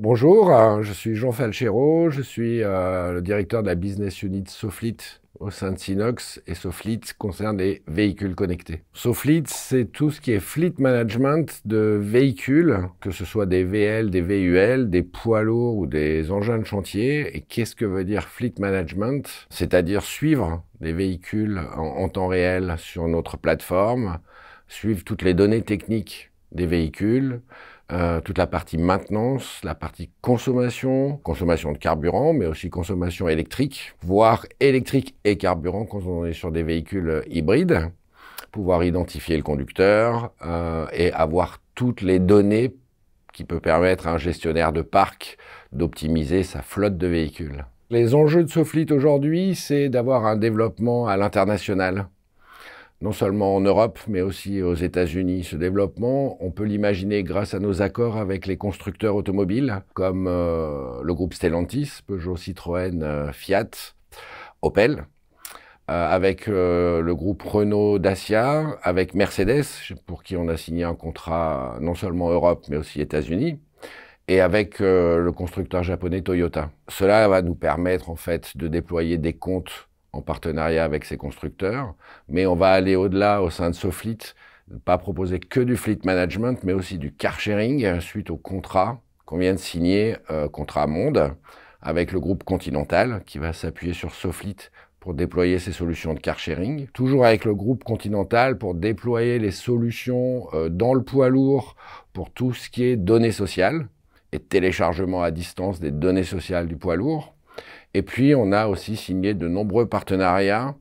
Bonjour, euh, je suis Jean Falchero, je suis euh, le directeur de la business unit Soflit au sein de Synox et Soflit concerne les véhicules connectés. Soflit, c'est tout ce qui est fleet management de véhicules, que ce soit des VL, des VUL, des poids lourds ou des engins de chantier. Et qu'est-ce que veut dire fleet management C'est-à-dire suivre des véhicules en temps réel sur notre plateforme, suivre toutes les données techniques des véhicules, euh, toute la partie maintenance, la partie consommation, consommation de carburant, mais aussi consommation électrique, voire électrique et carburant quand on est sur des véhicules euh, hybrides, pouvoir identifier le conducteur euh, et avoir toutes les données qui peut permettre à un gestionnaire de parc d'optimiser sa flotte de véhicules. Les enjeux de Soflite aujourd'hui, c'est d'avoir un développement à l'international non seulement en Europe, mais aussi aux États-Unis. Ce développement, on peut l'imaginer grâce à nos accords avec les constructeurs automobiles, comme euh, le groupe Stellantis, Peugeot, Citroën, euh, Fiat, Opel, euh, avec le groupe Renault, Dacia, avec Mercedes, pour qui on a signé un contrat non seulement Europe, mais aussi États-Unis et avec le constructeur japonais Toyota. Cela va nous permettre en fait de déployer des comptes en partenariat avec ses constructeurs, mais on va aller au-delà au sein de Sofleet, pas proposer que du fleet management, mais aussi du car sharing suite au contrat qu'on vient de signer, euh, contrat Monde, avec le groupe Continental, qui va s'appuyer sur Sofleet pour déployer ses solutions de car sharing. Toujours avec le groupe Continental pour déployer les solutions euh, dans le poids lourd pour tout ce qui est données sociales et téléchargement à distance des données sociales du poids lourd. Et puis, on a aussi signé de nombreux partenariats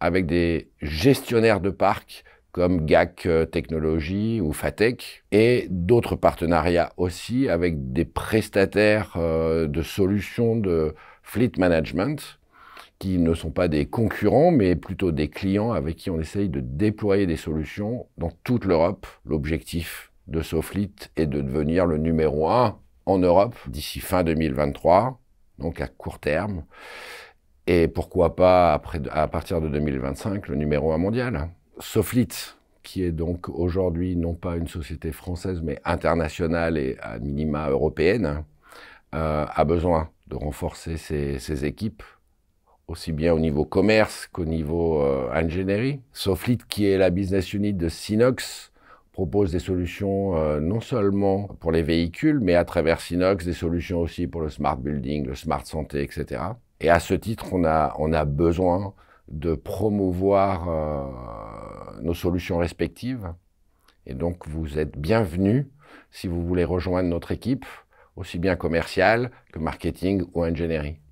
avec des gestionnaires de parcs comme GAC euh, Technologies ou FATEC, et d'autres partenariats aussi avec des prestataires euh, de solutions de fleet management, qui ne sont pas des concurrents, mais plutôt des clients avec qui on essaye de déployer des solutions dans toute l'Europe. L'objectif de SoFleet est de devenir le numéro 1 en Europe d'ici fin 2023 donc à court terme. Et pourquoi pas, à partir de 2025, le numéro un mondial. Soflit, qui est donc aujourd'hui non pas une société française, mais internationale et à minima européenne, euh, a besoin de renforcer ses, équipes, aussi bien au niveau commerce qu'au niveau euh, ingénierie. Soflit, qui est la business unit de Sinox, propose des solutions euh, non seulement pour les véhicules, mais à travers Sinox, des solutions aussi pour le smart building, le smart santé, etc. Et à ce titre, on a, on a besoin de promouvoir euh, nos solutions respectives. Et donc, vous êtes bienvenus si vous voulez rejoindre notre équipe, aussi bien commerciale que marketing ou ingénierie.